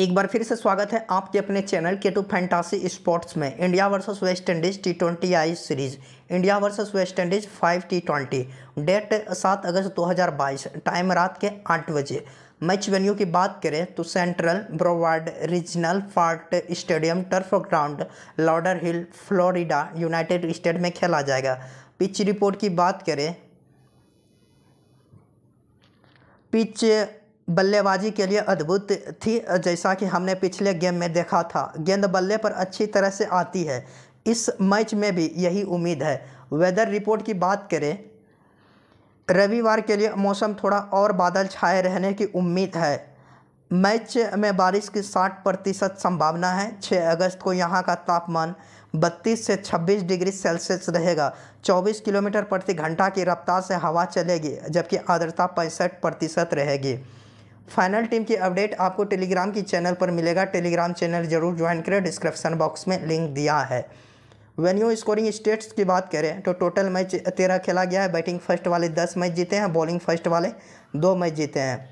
एक बार फिर से स्वागत है आपके अपने चैनल के टू फैंटासी स्पोर्ट्स में India versus West Indies T twenty I series India versus West Indies five T twenty date सात अगस्त 2022 टाइम रात के आठ बजे मैच वेन्यू की बात करें तो central Broward regional park stadium turf ground Lauderhill Florida United State में खेला जाएगा पिच रिपोर्ट की बात करें पिच बल्लेबाजी के लिए अद्भुत थी जैसा कि हमने पिछले गेम में देखा था गेंद बल्ले पर अच्छी तरह से आती है इस मैच में भी यही उम्मीद है वेदर रिपोर्ट की बात करें रविवार के लिए मौसम थोड़ा और बादल छाए रहने की उम्मीद है मैच में बारिश की 60 प्रतिशत संभावना है 6 अगस्त को यहाँ का तापमान 32 से 26 डिग्री सेल्सियस रहेगा 24 किलोमीटर प्रति घंटा की रफ्तार से हवा चलेगी जबकि आर्द्रता पैंसठ प्रतिशत रहेगी फाइनल टीम की अपडेट आपको टेलीग्राम की चैनल पर मिलेगा टेलीग्राम चैनल जरूर ज्वाइन करें डिस्क्रिप्शन बॉक्स में लिंक दिया है वेन्यू स्कोरिंग स्टेट्स की बात करें तो टोटल मैच तेरह खेला गया है बैटिंग फर्स्ट वाले दस मैच जीते हैं बॉलिंग फर्स्ट वाले दो मैच जीते हैं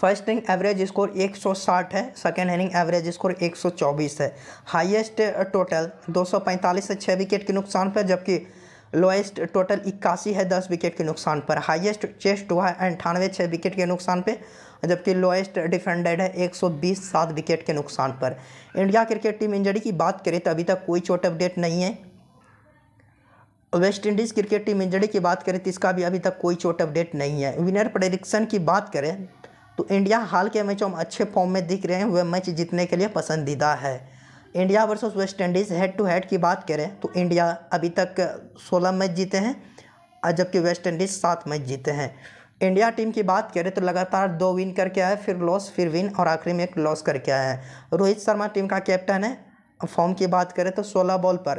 फर्स्ट इनिंग एवरेज स्कोर 160 है सेकेंड इनिंग एवरेज स्कोर 124 है हाईएस्ट टोटल 245 से 6 विकेट के नुकसान पर जबकि लोएस्ट टोटल इक्यासी है दस विकेट के नुकसान पर हाईएस्ट चेस्ट हुआ है अंठानवे छः विकेट के नुकसान पे जबकि लोएस्ट डिफेंडेड है 120 सात विकेट के नुकसान पर इंडिया क्रिकेट टीम इंजरी की बात करें तो अभी तक कोई चोट अपडेट नहीं है West Indies cricket team injury की बात करें तो इसका भी अभी तक कोई चोट अपडेट नहीं है विनर प्रडिक्शन की बात करें तो इंडिया हाल के मैचों में अच्छे फॉर्म में दिख रहे हैं वह मैच जीतने के लिए पसंदीदा है India versus West Indies head to head की बात करें तो इंडिया अभी तक सोलह मैच जीते हैं जबकि वेस्ट इंडीज़ सात मैच जीते हैं इंडिया टीम की बात करें तो लगातार दो विन करके आए फिर लॉस फिर विन और आखिरी में एक लॉस करके आया है रोहित शर्मा टीम का कैप्टन है फॉर्म की बात करें तो सोलह बॉल पर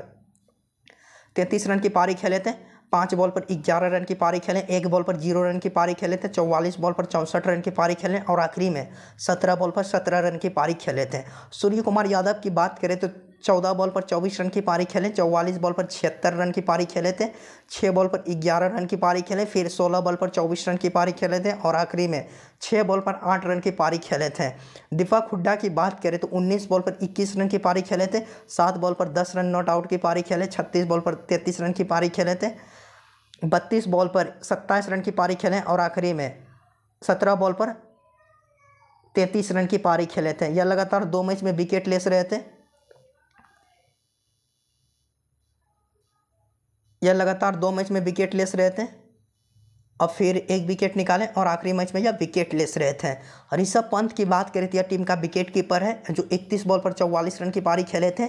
तैंतीस रन की पारी खेले थे पाँच बॉल पर ग्यारह रन की पारी खेलें एक बॉल पर जीरो रन की पारी खेले थे चौवालीस बॉल पर चौंसठ रन की पारी खेलें और आखिरी में सत्रह बॉल पर सत्रह रन की पारी खेले थे सूर्य कुमार यादव की बात करें तो चौदह बॉल पर चौबीस रन की पारी खेले चौवालीस बॉल पर छिहत्तर रन की पारी खेले थे छः बॉल पर ग्यारह रन की पारी खेले फिर सोलह बॉल पर चौबीस रन की पारी खेले थे और आखिरी में छः बॉल पर आठ रन की पारी खेले थे दीपा हुड्डा की बात करें तो उन्नीस बॉल पर इक्कीस रन की पारी खेले थे सात बॉल पर दस रन नॉट आउट की पारी खेले छत्तीस बॉल पर तैंतीस रन की पारी खेले थे बत्तीस बॉल पर सत्ताईस रन की पारी खेले और आखिरी में सत्रह बॉल पर तैंतीस रन की पारी खेले थे यह लगातार दो मैच में विकेट लेस रहे थे यह लगातार दो मैच में विकेट लेस रहे थे और फिर एक विकेट निकालें और आखिरी मैच में यह विकेट लेस रहे थे ऋषभ पंत की बात करें तो यह टीम का विकेट कीपर है जो 31 बॉल पर 44 रन की पारी खेले थे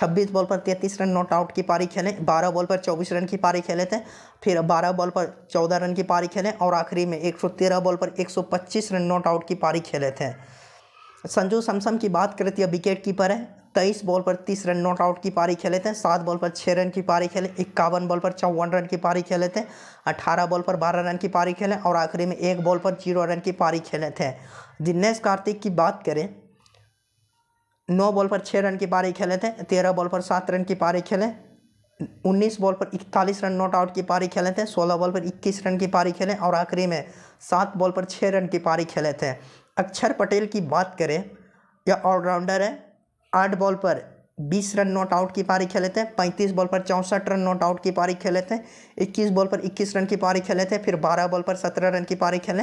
26 बॉल पर 33 रन नॉट आउट की पारी खेले 12 बॉल पर 24 रन की पारी खेले थे फिर 12 बॉल पर 14 रन की पारी खेले और आखिरी में 113 बॉल पर एक रन नॉट आउट की पारी खेले थे संजू सैमसम की बात करें तो यह विकेट कीपर है तेईस बॉल पर तीस रन नॉट आउट की पारी खेले थे सात बॉल पर छः रन की पारी खेले इक्यावन बॉल पर चौवन रन की पारी खेले थे अठारह बॉल पर बारह रन की पारी खेले और आखिरी में एक बॉल पर जीरो रन की पारी खेले थे दिनेश कार्तिक की बात करें नौ बॉल पर छः रन की पारी खेले थे तेरह बॉल पर सात रन की पारी खेले उन्नीस बॉल पर इकतालीस रन नॉट आउट की पारी खेले थे सोलह बॉल पर इक्कीस रन की पारी खेले और आखिरी में सात बॉल पर छः रन की पारी खेले थे अक्षर पटेल की बात करें यह ऑलराउंडर है आठ बॉल पर बीस रन नॉट आउट की पारी खेले थे पैंतीस बॉल पर चौंसठ रन नॉट आउट की पारी खेले थे इक्कीस बॉल पर इक्कीस रन की पारी खेले थे फिर बारह बॉल पर सत्रह रन की पारी खेले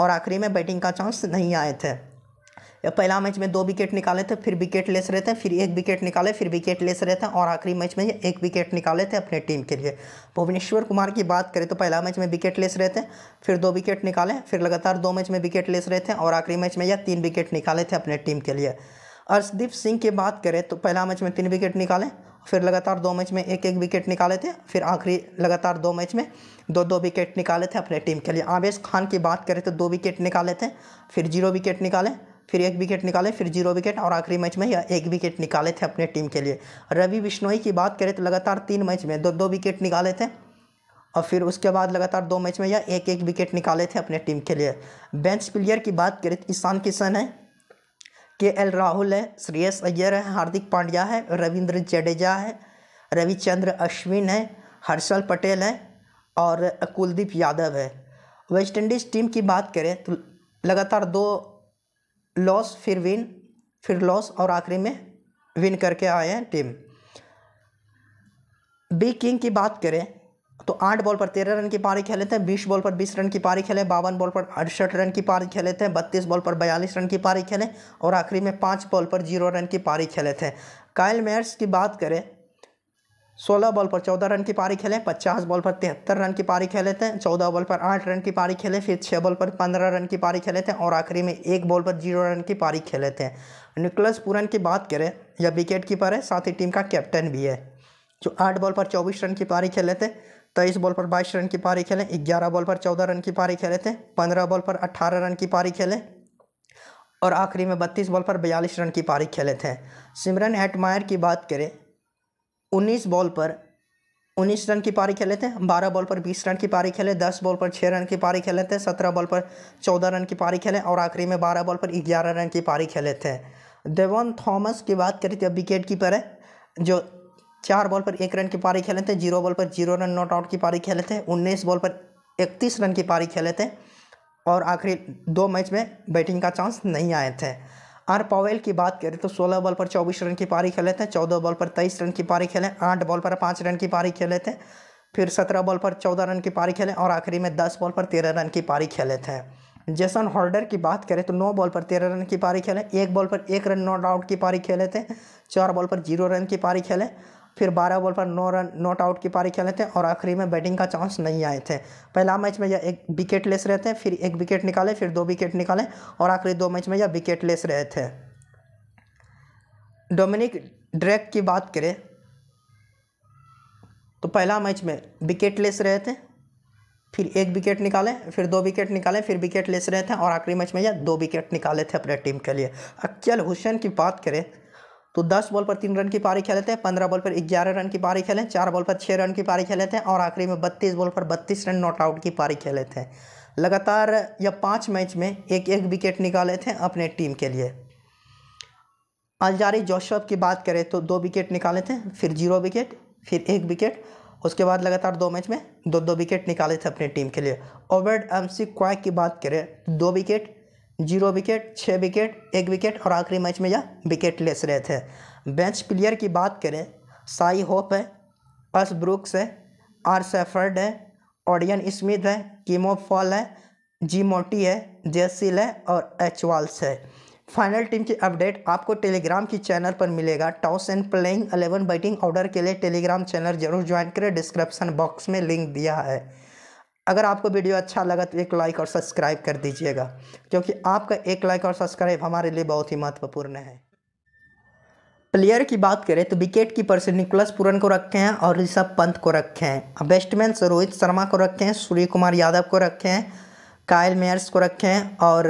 और आखिरी में बैटिंग का चांस नहीं आए थे पहला मैच में दो विकेट निकाले थे फिर विकेट लेस रहे थे फिर एक विकेट निकाले फिर विकेट लेस रहे थे और आखिरी मैच में एक विकेट निकाले थे अपने टीम के लिए भुवनेश्वर कुमार की बात करें तो पहला मैच में विकेट लेस रहे थे फिर दो विकेट निकाले फिर लगातार दो मैच में विकेट लेस रहे थे और आखिरी मैच में यह तीन विकेट निकाले थे अपने टीम के लिए अर्शदीप सिंह की बात करें तो पहला मैच में तीन विकेट निकाले फिर लगातार दो मैच में एक एक विकेट निकाले थे फिर आखिरी लगातार दो मैच में दो दो विकेट निकाले थे अपने टीम के लिए आवेश खान की बात करें तो दो विकेट निकाले थे फिर जीरो विकेट निकाले फिर एक विकेट निकाले फिर जीरो विकेट और आखिरी मैच में या एक विकेट निकाले थे अपने टीम के लिए रवि बिश्नोई की बात करें तो लगातार तीन मैच में दो दो विकेट निकाले थे और फिर उसके बाद लगातार दो मैच में या एक एक विकेट निकाले थे अपने टीम के लिए बेंच प्लेयर की बात करें तो ईशान किशन है के एल राहुल है श्रेयस अय्यर है हार्दिक पांड्या है रविंद्र जडेजा है रविचंद्र अश्विन है हर्षल पटेल है और कुलदीप यादव है वेस्टइंडीज़ टीम की बात करें तो लगातार दो लॉस फिर विन फिर लॉस और आखिरी में विन करके आए हैं टीम बी किंग की बात करें तो आठ बॉल पर तेरह रन की पारी खेले थे बीस बॉल पर बीस रन की पारी खेले बावन बॉल पर अड़सठ रन की पारी खेले थे बत्तीस बॉल पर बयालीस रन की पारी खेले और आखिरी में पाँच बॉल पर जीरो रन की पारी खेले थे कायल मेयर्स की बात करें सोलह बॉल पर चौदह रन की पारी खेले पचास बॉल पर तिहत्तर रन की पारी खेले थे चौदह बॉल पर आठ रन की पारी खेले फिर छः बॉल पर पंद्रह रन की पारी खेले थे और आखिरी में एक बॉल पर जीरो रन की पारी खेले थे निकोलस पूरन की बात करें यह विकेट कीपर है साथ ही टीम का कैप्टन भी है जो आठ बॉल पर चौबीस रन की पारी खेले थे तेईस बॉल पर बाईस रन की पारी खेलें ग्यारह बॉल पर चौदह रन की पारी खेले थे पंद्रह बॉल पर अट्ठारह रन की पारी खेलें और आखिरी में बत्तीस बॉल पर बयालीस रन की पारी खेले थे सिमरन एटमायर की बात करें उन्नीस बॉल पर उन्नीस रन की पारी खेले थे बारह बॉल पर बीस रन की पारी खेले दस बॉल पर छः रन की पारी खेले थे सत्रह बॉल पर चौदह रन की पारी खेले और आखिरी में बारह बॉल पर ग्यारह रन की पारी खेले थे देवन थॉमस की बात करें तो विकेट कीपर है जो चार बॉल पर एक रन की पारी खेले थे जीरो बॉल पर जीरो रन नॉट आउट की पारी खेले थे उन्नीस बॉल पर इकतीस रन की पारी खेले थे और आखिरी दो मैच में बैटिंग का चांस नहीं आए थे आर पॉवेल की बात करें तो 16 बॉल पर 24 रन की पारी खेले थे 14 बॉल पर 23 रन की पारी खेले 8 बॉल पर 5 रन की पारी खेले थे फिर 17 बॉल पर 14 रन की पारी खेले और आखिरी में 10 बॉल पर 13 रन की पारी खेले थे जेसन हॉर्डर की बात करें तो नौ बॉल पर तेरह रन की पारी खेले एक बॉल पर एक रन नॉट आउट की पारी खेले थे चार बॉल पर जीरो रन की पारी खेले फिर 12 बॉल पर नौ रन नॉट आउट की पारी खेले थे और आखिरी में बैटिंग का चांस नहीं आए थे पहला मैच में यह एक विकेट लेस रहे थे फिर एक विकेट निकाले फिर दो विकेट निकाले और आखिरी दो मैच में यह विकेट लेस रहे थे डोमिनिक ड्रैक की बात करें तो पहला मैच में विकेट लेस रहे थे फिर एक विकेट निकाले फिर दो विकेट निकाले फिर विकेट लेस रहे थे और आखिरी मैच में यह दो विकेट निकाले थे अपने टीम के लिए अक्यल हुसैन की बात करें तो 10 बॉल पर तीन रन की पारी खेलते हैं 15 बॉल पर 11 रन की पारी खेलें चार बॉल पर छः रन की पारी खेलते हैं और आखिरी में 32 बॉल पर 32 रन नॉट आउट की पारी खेले थे लगातार यह पाँच मैच में एक एक विकेट निकाले थे अपने टीम के लिए अलजारी जोशफ की बात करें तो दो विकेट निकाले थे फिर जीरो विकेट फिर एक विकेट उसके बाद लगातार दो मैच में दो दो विकेट निकाले थे अपनी टीम के लिए ओबर्ड एमसी क्वैक की बात करें तो दो विकेट जीरो विकेट छः विकेट एक विकेट और आखिरी मैच में यह विकेट लेस रहे थे बेंच प्लेयर की बात करें साई होप है पस ब्रुक्स है आर सेफर्ड है ऑडियन स्मिथ है कीमो फॉल है जी मोटी है जेसिल है और एच वाल्स है फाइनल टीम की अपडेट आपको टेलीग्राम की चैनल पर मिलेगा toss and playing 11 batting order के लिए टेलीग्राम चैनल जरूर ज्वाइन करें डिस्क्रिप्शन बॉक्स में लिंक दिया है अगर आपको वीडियो अच्छा लगा तो एक लाइक और सब्सक्राइब कर दीजिएगा क्योंकि आपका एक लाइक और सब्सक्राइब हमारे लिए बहुत ही महत्वपूर्ण है प्लेयर की बात करें तो विकेट कीपर से निकोलस पूरन को रखे हैं और ऋषभ पंत को रखे हैं बैट्समैन से रोहित शर्मा को रखे हैं सूर्य कुमार यादव को रखे हैं कायल मेयर्स को रखे हैं और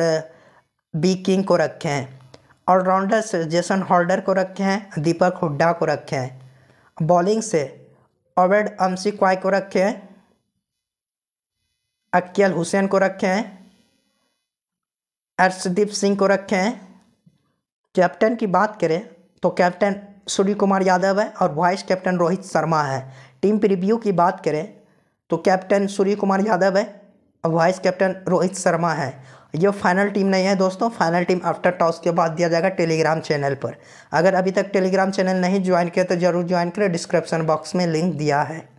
बी किंग को रखे हैं ऑलराउंडर से जेसन हॉल्डर को रखे हैं दीपक हुड्डा को रखे हैं बॉलिंग से ओवेड अमसी क्वाई को रखे हैं अक्यल हुसैन को रखे हैं अर्शदीप सिंह को रखे हैं कैप्टन की बात करें तो कैप्टन सूर्य कुमार यादव है और वाइस कैप्टन रोहित शर्मा है टीम प्रीव्यू की बात करें तो कैप्टन सूर्य कुमार यादव है और वाइस कैप्टन रोहित शर्मा है ये फाइनल टीम नहीं है दोस्तों फाइनल टीम आफ्टर टॉस के बाद दिया जाएगा टेलीग्राम चैनल पर अगर अभी तक टेलीग्राम चैनल नहीं ज्वाइन किया तो जरूर ज्वाइन करें डिस्क्रिप्शन बॉक्स में लिंक दिया है